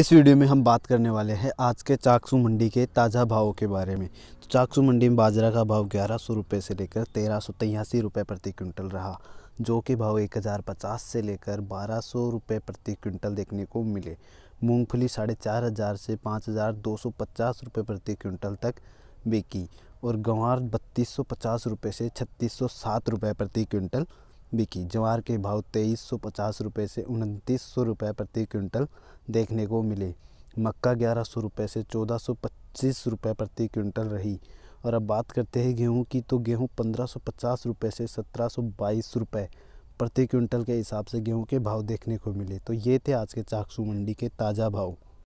इस वीडियो में हम बात करने वाले हैं आज के चाकसू मंडी के ताज़ा भावों के बारे में तो चाकसू मंडी में बाजरा का भाव ग्यारह सौ रुपये से लेकर तेरह सौ तिहासी रुपये प्रति क्विंटल रहा जो कि भाव एक हज़ार पचास से लेकर बारह सौ रुपये प्रति क्विंटल देखने को मिले मूंगफली साढ़े चार हज़ार से पाँच हज़ार दो सौ पचास रुपये प्रति क्विंटल तक बिकी और गंवार बत्तीस सौ पचास रुपये से छत्तीस सौ सात रुपये प्रति क्विंटल बिकी ज्वार के भाव तेईस सौ पचास रुपये से उनतीस सौ रुपये प्रति क्विंटल देखने को मिले मक्का ग्यारह सौ रुपये से चौदह सौ पच्चीस रुपये प्रति क्विंटल रही और अब बात करते हैं गेहूं की तो गेहूं पंद्रह सौ पचास रुपये से सत्रह सौ बाईस रुपये प्रति क्विंटल के हिसाब से गेहूं के भाव देखने को मिले तो ये थे आज के चाकसू मंडी के ताज़ा भाव